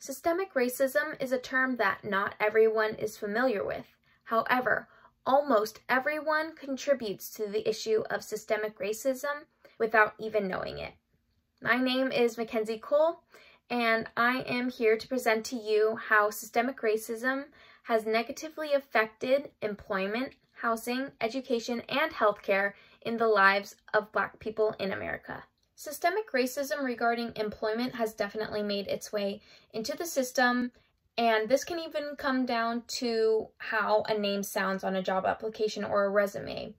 Systemic racism is a term that not everyone is familiar with. However, almost everyone contributes to the issue of systemic racism without even knowing it. My name is Mackenzie Cole, and I am here to present to you how systemic racism has negatively affected employment, housing, education, and healthcare in the lives of Black people in America. Systemic racism regarding employment has definitely made its way into the system, and this can even come down to how a name sounds on a job application or a resume.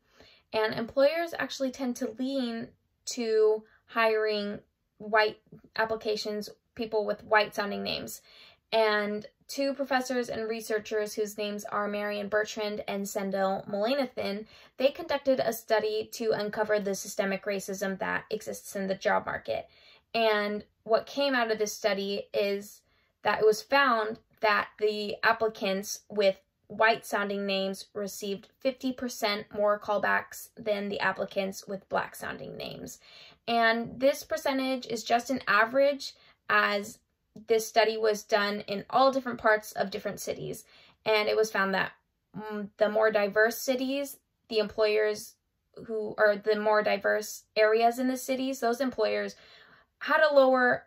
And employers actually tend to lean to hiring white applications, people with white sounding names. And two professors and researchers whose names are Marion Bertrand and Sendel Melanathan, they conducted a study to uncover the systemic racism that exists in the job market. And what came out of this study is that it was found that the applicants with white sounding names received 50% more callbacks than the applicants with black sounding names. And this percentage is just an average as this study was done in all different parts of different cities, and it was found that mm, the more diverse cities, the employers who are the more diverse areas in the cities, those employers had a lower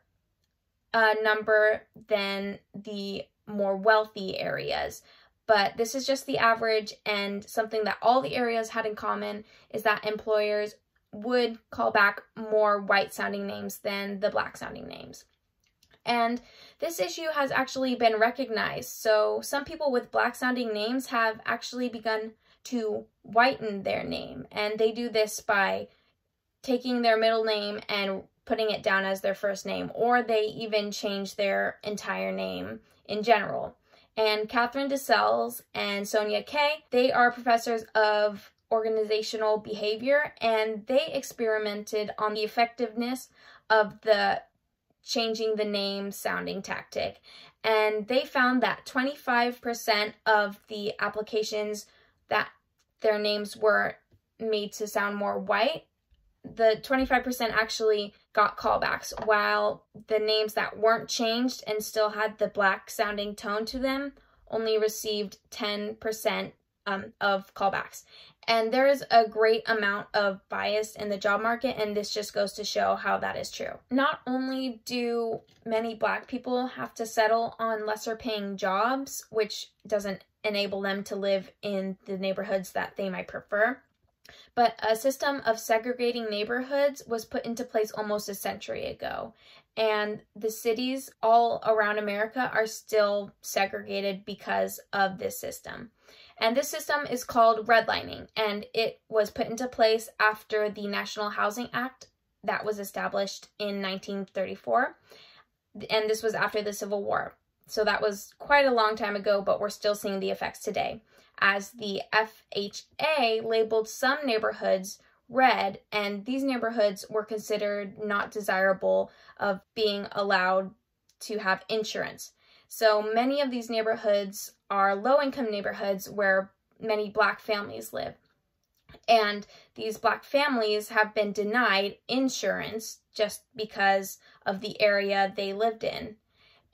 uh, number than the more wealthy areas. But this is just the average, and something that all the areas had in common is that employers would call back more white sounding names than the black sounding names. And this issue has actually been recognized. So some people with black sounding names have actually begun to whiten their name. And they do this by taking their middle name and putting it down as their first name, or they even change their entire name in general. And Catherine DeSales and Sonia Kay, they are professors of organizational behavior, and they experimented on the effectiveness of the changing the name sounding tactic. And they found that 25% of the applications that their names were made to sound more white, the 25% actually got callbacks, while the names that weren't changed and still had the black sounding tone to them only received 10% um, of callbacks. And there is a great amount of bias in the job market, and this just goes to show how that is true. Not only do many black people have to settle on lesser paying jobs, which doesn't enable them to live in the neighborhoods that they might prefer, but a system of segregating neighborhoods was put into place almost a century ago. And the cities all around America are still segregated because of this system. And this system is called redlining, and it was put into place after the National Housing Act that was established in 1934. And this was after the Civil War. So that was quite a long time ago, but we're still seeing the effects today, as the FHA labeled some neighborhoods red, and these neighborhoods were considered not desirable of being allowed to have insurance. So many of these neighborhoods are low-income neighborhoods where many black families live. And these black families have been denied insurance just because of the area they lived in.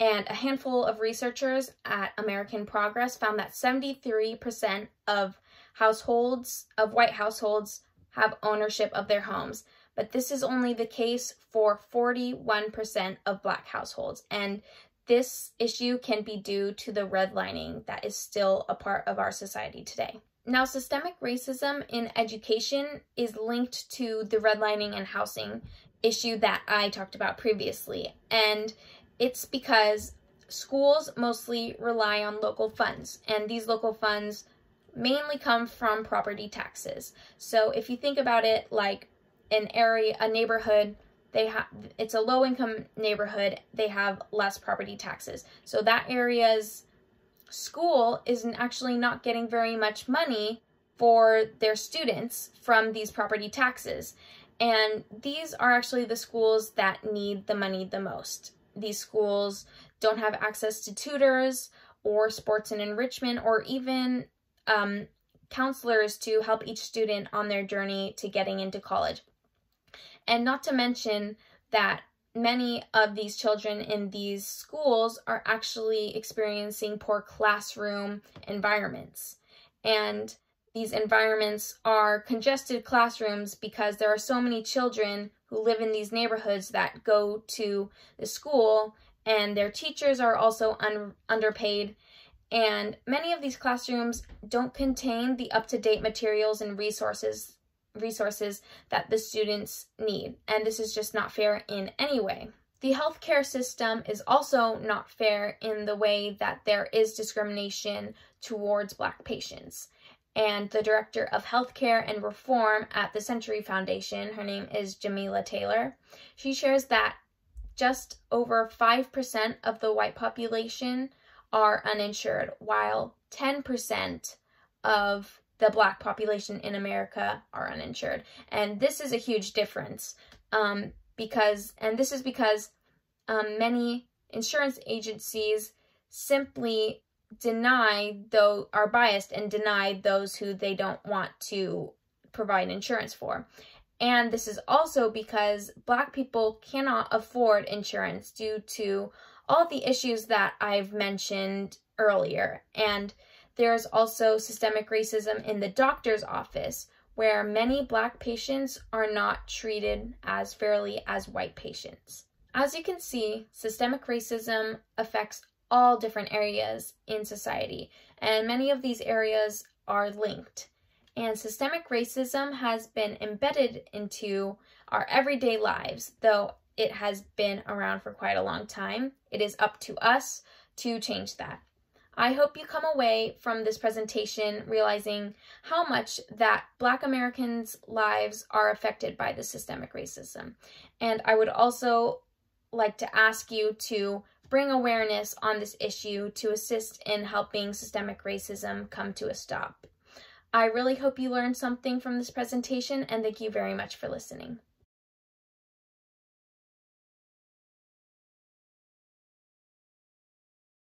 And a handful of researchers at American Progress found that 73% of households, of white households, have ownership of their homes. But this is only the case for 41% of black households. And this issue can be due to the redlining that is still a part of our society today. Now, systemic racism in education is linked to the redlining and housing issue that I talked about previously, and it's because schools mostly rely on local funds, and these local funds mainly come from property taxes. So if you think about it like an area, a neighborhood they have it's a low income neighborhood they have less property taxes so that area's school is actually not getting very much money for their students from these property taxes and these are actually the schools that need the money the most these schools don't have access to tutors or sports and enrichment or even um, counselors to help each student on their journey to getting into college. And not to mention that many of these children in these schools are actually experiencing poor classroom environments. And these environments are congested classrooms because there are so many children who live in these neighborhoods that go to the school and their teachers are also un underpaid and many of these classrooms don't contain the up-to-date materials and resources resources that the students need, and this is just not fair in any way. The healthcare system is also not fair in the way that there is discrimination towards Black patients. And the director of healthcare and reform at the Century Foundation, her name is Jamila Taylor, she shares that just over 5% of the white population are uninsured, while 10% of the black population in America are uninsured. And this is a huge difference um, because, and this is because um, many insurance agencies simply deny though are biased and deny those who they don't want to provide insurance for. And this is also because black people cannot afford insurance due to all the issues that I've mentioned earlier. And there's also systemic racism in the doctor's office, where many black patients are not treated as fairly as white patients. As you can see, systemic racism affects all different areas in society, and many of these areas are linked. And systemic racism has been embedded into our everyday lives, though it has been around for quite a long time. It is up to us to change that. I hope you come away from this presentation realizing how much that Black Americans' lives are affected by the systemic racism. And I would also like to ask you to bring awareness on this issue to assist in helping systemic racism come to a stop. I really hope you learned something from this presentation and thank you very much for listening.